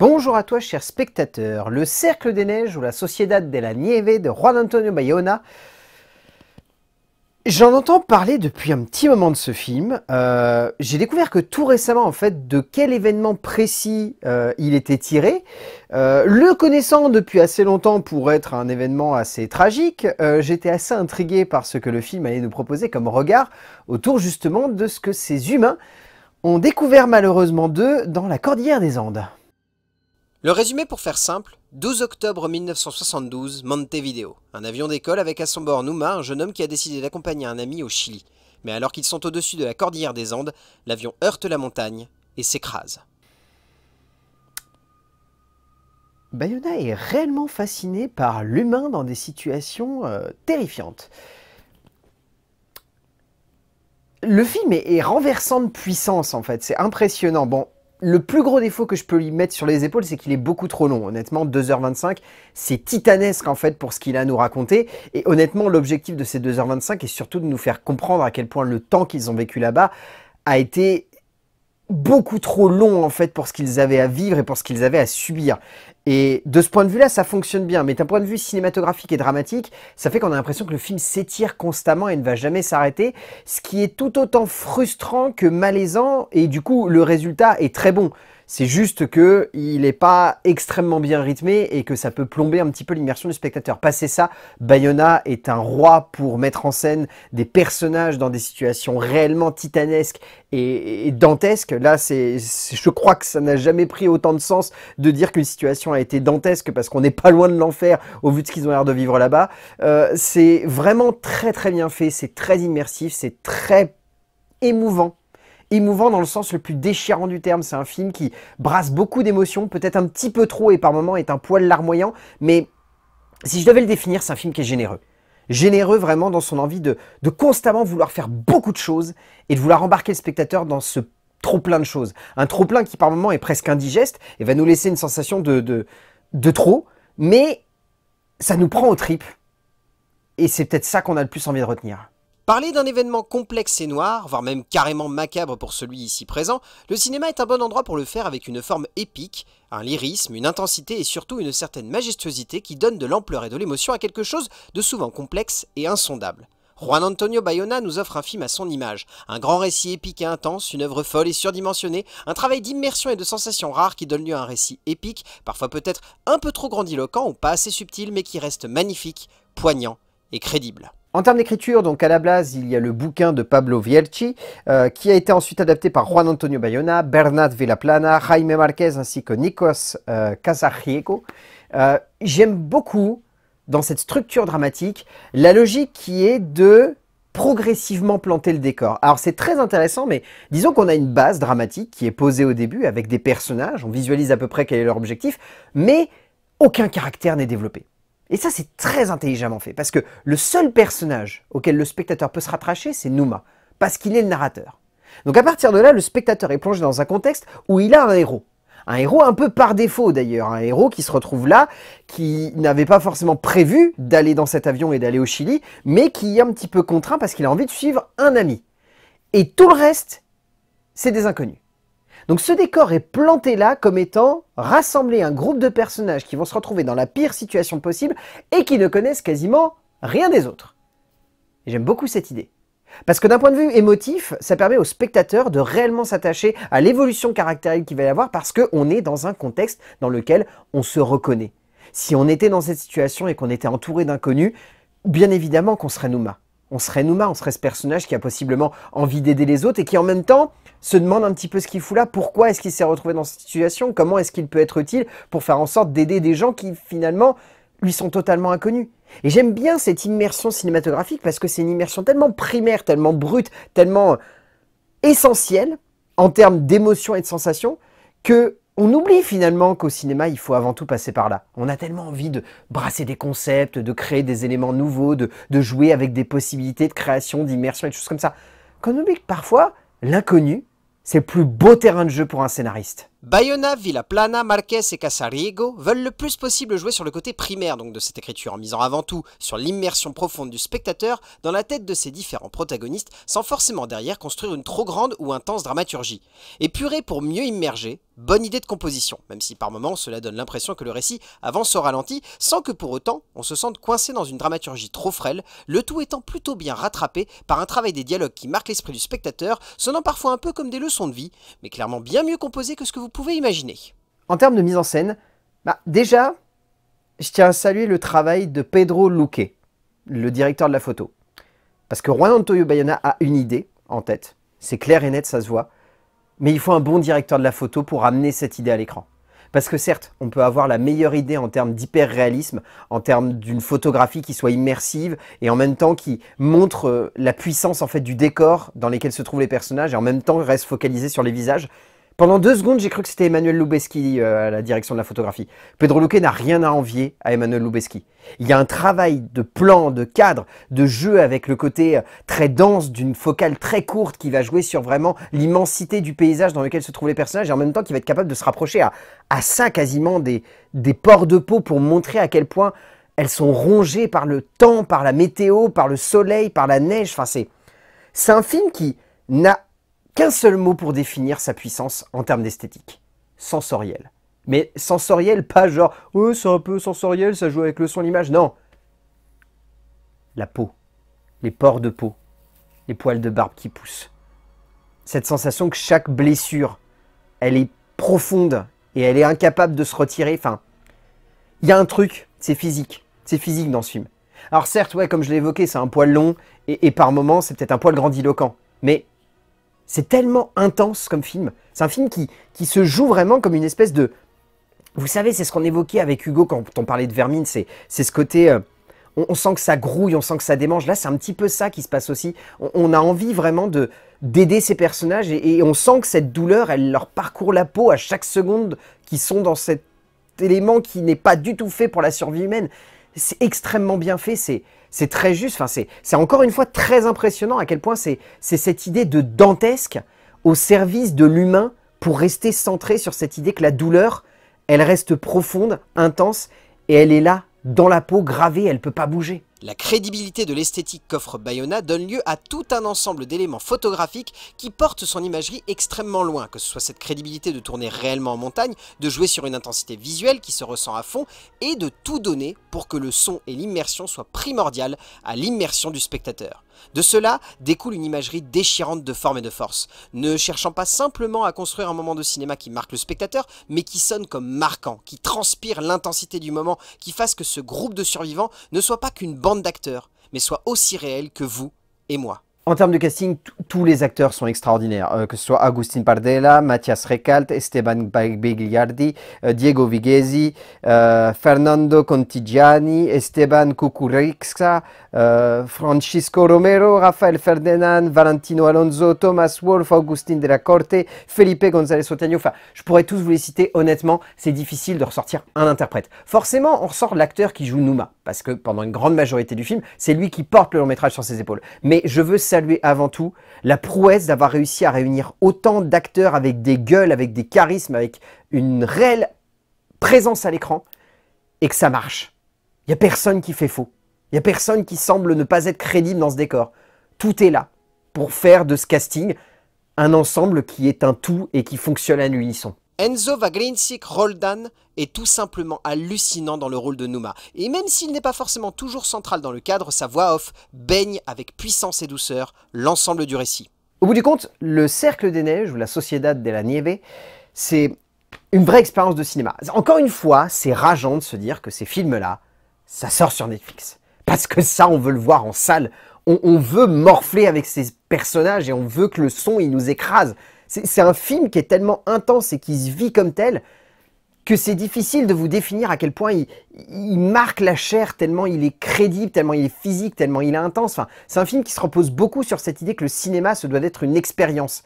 Bonjour à toi, cher spectateur, Le Cercle des Neiges ou la Sociedad de la Nieve de Juan Antonio Bayona. J'en entends parler depuis un petit moment de ce film. Euh, j'ai découvert que tout récemment, en fait, de quel événement précis euh, il était tiré. Euh, le connaissant depuis assez longtemps pour être un événement assez tragique, j'étais assez intrigué par ce que le film allait nous proposer comme regard autour justement de ce que ces humains ont découvert malheureusement d'eux dans la cordillère des Andes. Le résumé pour faire simple, 12 octobre 1972, Montevideo. Un avion d'école avec à son bord Numa, un jeune homme qui a décidé d'accompagner un ami au Chili. Mais alors qu'ils sont au-dessus de la cordillère des Andes, l'avion heurte la montagne et s'écrase. Bayona est réellement fasciné par l'humain dans des situations euh, terrifiantes. Le film est, est renversant de puissance en fait, c'est impressionnant. Bon, le plus gros défaut que je peux lui mettre sur les épaules, c'est qu'il est beaucoup trop long. Honnêtement, 2h25, c'est titanesque en fait pour ce qu'il a à nous raconter. Et honnêtement, l'objectif de ces 2h25 est surtout de nous faire comprendre à quel point le temps qu'ils ont vécu là-bas a été beaucoup trop long en fait pour ce qu'ils avaient à vivre et pour ce qu'ils avaient à subir. Et de ce point de vue-là, ça fonctionne bien. Mais d'un point de vue cinématographique et dramatique, ça fait qu'on a l'impression que le film s'étire constamment et ne va jamais s'arrêter, ce qui est tout autant frustrant que malaisant. Et du coup, le résultat est très bon. C'est juste que il n'est pas extrêmement bien rythmé et que ça peut plomber un petit peu l'immersion du spectateur. Passer ça, Bayona est un roi pour mettre en scène des personnages dans des situations réellement titanesques et, dantesques. Là, c'est, je crois que ça n'a jamais pris autant de sens de dire qu'une situation a été dantesque parce qu'on n'est pas loin de l'enfer au vu de ce qu'ils ont l'air de vivre là-bas. Euh, c'est vraiment très très bien fait, c'est très immersif, c'est très émouvant émouvant dans le sens le plus déchirant du terme. C'est un film qui brasse beaucoup d'émotions, peut-être un petit peu trop et par moments est un poil larmoyant, mais si je devais le définir, c'est un film qui est généreux généreux vraiment dans son envie de, de, constamment vouloir faire beaucoup de choses et de vouloir embarquer le spectateur dans ce trop plein de choses. Un trop plein qui par moment est presque indigeste et va nous laisser une sensation de, de, de trop, mais ça nous prend aux tripes. Et c'est peut-être ça qu'on a le plus envie de retenir. Parler d'un événement complexe et noir, voire même carrément macabre pour celui ici présent, le cinéma est un bon endroit pour le faire avec une forme épique, un lyrisme, une intensité et surtout une certaine majestuosité qui donne de l'ampleur et de l'émotion à quelque chose de souvent complexe et insondable. Juan Antonio Bayona nous offre un film à son image, un grand récit épique et intense, une œuvre folle et surdimensionnée, un travail d'immersion et de sensations rares qui donne lieu à un récit épique, parfois peut-être un peu trop grandiloquent ou pas assez subtil, mais qui reste magnifique, poignant et crédible. En termes d'écriture, donc à la blase, il y a le bouquin de Pablo Vielchi, euh, qui a été ensuite adapté par Juan Antonio Bayona, Bernat Villaplana, Jaime Marquez ainsi que Nikos euh, euh, J'aime beaucoup, dans cette structure dramatique, la logique qui est de progressivement planter le décor. Alors c'est très intéressant, mais disons qu'on a une base dramatique qui est posée au début avec des personnages, on visualise à peu près quel est leur objectif, mais aucun caractère n'est développé. Et ça, c'est très intelligemment fait, parce que le seul personnage auquel le spectateur peut se rattracher, c'est Numa, parce qu'il est le narrateur. Donc à partir de là, le spectateur est plongé dans un contexte où il a un héros. Un héros un peu par défaut d'ailleurs, un héros qui se retrouve là, qui n'avait pas forcément prévu d'aller dans cet avion et d'aller au Chili, mais qui est un petit peu contraint parce qu'il a envie de suivre un ami. Et tout le reste, c'est des inconnus. Donc ce décor est planté là comme étant rassembler un groupe de personnages qui vont se retrouver dans la pire situation possible et qui ne connaissent quasiment rien des autres. j'aime beaucoup cette idée. Parce que d'un point de vue émotif, ça permet au spectateur de réellement s'attacher à l'évolution caractérielle qu'il va y avoir parce qu'on est dans un contexte dans lequel on se reconnaît. Si on était dans cette situation et qu'on était entouré d'inconnus, bien évidemment qu'on serait Nouma on serait Numa, on serait ce personnage qui a possiblement envie d'aider les autres et qui en même temps se demande un petit peu ce qu'il fout là, pourquoi est-ce qu'il s'est retrouvé dans cette situation, comment est-ce qu'il peut être utile pour faire en sorte d'aider des gens qui finalement lui sont totalement inconnus. Et j'aime bien cette immersion cinématographique parce que c'est une immersion tellement primaire, tellement brute, tellement essentielle en termes d'émotion et de sensation que on oublie finalement qu'au cinéma, il faut avant tout passer par là. On a tellement envie de brasser des concepts, de créer des éléments nouveaux, de, jouer avec des possibilités de création, d'immersion et des choses comme ça, qu'on oublie que parfois, l'inconnu, c'est le plus beau terrain de jeu pour un scénariste. Bayona, Villaplana, Marquez et Casariego veulent le plus possible jouer sur le côté primaire donc de cette écriture, en misant avant tout sur l'immersion profonde du spectateur dans la tête de ses différents protagonistes, sans forcément derrière construire une trop grande ou intense dramaturgie. épuré pour mieux immerger, Bonne idée de composition, même si par moments cela donne l'impression que le récit avance au ralenti sans que pour autant on se sente coincé dans une dramaturgie trop frêle, le tout étant plutôt bien rattrapé par un travail des dialogues qui marque l'esprit du spectateur, sonnant parfois un peu comme des leçons de vie, mais clairement bien mieux composé que ce que vous pouvez imaginer. En termes de mise en scène, bah déjà, je tiens à saluer le travail de Pedro Luque, le directeur de la photo. Parce que Juan Antonio Bayona a une idée en tête, c'est clair et net, ça se voit, mais il faut un bon directeur de la photo pour amener cette idée à l'écran. Parce que certes, on peut avoir la meilleure idée en termes d'hyper-réalisme, en termes d'une photographie qui soit immersive et en même temps qui montre euh, la puissance en fait du décor dans lequel se trouvent les personnages et en même temps reste focalisé sur les visages. Pendant deux secondes, j'ai cru que c'était Emmanuel Loubeski euh, à la direction de la photographie. Pedro Luque n'a rien à envier à Emmanuel Loubeski. Il y a un travail de plan, de cadre, de jeu avec le côté euh, très dense d'une focale très courte qui va jouer sur vraiment l'immensité du paysage dans lequel se trouvent les personnages et en même temps qui va être capable de se rapprocher à, ça quasiment des, des ports de peau pour montrer à quel point elles sont rongées par le temps, par la météo, par le soleil, par la neige. Enfin, c'est un film qui n'a qu'un seul mot pour définir sa puissance en termes d'esthétique. Sensoriel. Mais sensoriel, pas genre « Oh, c'est un peu sensoriel, ça joue avec le son, l'image ». Non. La peau. Les pores de peau. Les poils de barbe qui poussent. Cette sensation que chaque blessure, elle est profonde et elle est incapable de se retirer. Enfin, il y a un truc, c'est physique. C'est physique dans ce film. Alors certes, ouais, comme je l'ai évoqué, c'est un poil long et, et par moments, c'est peut-être un poil grandiloquent. Mais c'est tellement intense comme film. C'est un film qui, se joue vraiment comme une espèce de... Vous savez, c'est ce qu'on évoquait avec Hugo quand on parlait de Vermine, c'est ce côté... Euh, on, sent que ça grouille, on sent que ça démange. Là, c'est un petit peu ça qui se passe aussi. On, a envie vraiment de d'aider ces personnages et, on sent que cette douleur, elle leur parcourt la peau à chaque seconde qu'ils sont dans cet élément qui n'est pas du tout fait pour la survie humaine c'est extrêmement bien fait, c'est très juste, enfin, c'est encore une fois très impressionnant à quel point c'est cette idée de dantesque au service de l'humain pour rester centré sur cette idée que la douleur, elle reste profonde, intense, et elle est là, dans la peau, gravée, elle ne peut pas bouger. La crédibilité de l'esthétique qu'offre Bayona donne lieu à tout un ensemble d'éléments photographiques qui portent son imagerie extrêmement loin, que ce soit cette crédibilité de tourner réellement en montagne, de jouer sur une intensité visuelle qui se ressent à fond, et de tout donner pour que le son et l'immersion soient primordiales à l'immersion du spectateur. De cela découle une imagerie déchirante de forme et de force, ne cherchant pas simplement à construire un moment de cinéma qui marque le spectateur, mais qui sonne comme marquant, qui transpire l'intensité du moment, qui fasse que ce groupe de survivants ne soit pas qu'une bande d'acteurs, mais soit aussi réel que vous et moi. En termes de casting, tous les acteurs sont extraordinaires, euh, que ce soit Agustin Pardella, Mathias Recalt, Esteban Bigliardi, euh, Diego Vigesi, euh, Fernando Contigiani, Esteban Cucurrixa, Francisco Romero, Rafael Ferdinand, Valentino Alonso, Thomas Wolf, Agustin de la Corte, Felipe González Otaño, enfin, je pourrais tous vous les citer, honnêtement, c'est difficile de ressortir un interprète. Forcément, on ressort l'acteur qui joue Numa, parce que pendant une grande majorité du film, c'est lui qui porte le long métrage sur ses épaules. Mais je veux saluer avant tout la prouesse d'avoir réussi à réunir autant d'acteurs avec des gueules, avec des charismes, avec une réelle présence à l'écran, et que ça marche. Il n'y a personne qui fait faux. Il n'y a personne qui semble ne pas être crédible dans ce décor. Tout est là pour faire de ce casting un ensemble qui est un tout et qui fonctionne à l'unisson. Enzo Vagrinsic Roldan est tout simplement hallucinant dans le rôle de Numa. Et même s'il n'est pas forcément toujours central dans le cadre, sa voix off baigne avec puissance et douceur l'ensemble du récit. Au bout du compte, le Cercle des Neiges, ou la Sociedad de la Nieve, c'est une vraie expérience de cinéma. Encore une fois, c'est rageant de se dire que ces films-là, ça sort sur Netflix. Parce que ça, on veut le voir en salle. On, on veut morfler avec ces personnages et on veut que le son, il nous écrase. C'est un film qui est tellement intense et qui se vit comme tel que c'est difficile de vous définir à quel point il, marque la chair, tellement il est crédible, tellement il est physique, tellement il est intense. Enfin, c'est un film qui se repose beaucoup sur cette idée que le cinéma, se doit d'être une expérience.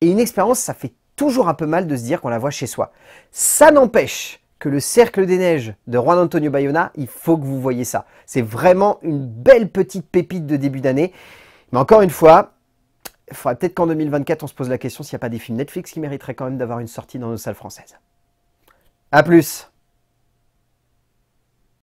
Et une expérience, ça fait toujours un peu mal de se dire qu'on la voit chez soi. Ça n'empêche que le Cercle des Neiges de Juan Antonio Bayona, il faut que vous voyez ça. C'est vraiment une belle petite pépite de début d'année. Mais encore une fois, il faudrait peut-être qu'en 2024, on se pose la question s'il n'y a pas des films Netflix qui mériteraient quand même d'avoir une sortie dans nos salles françaises. A plus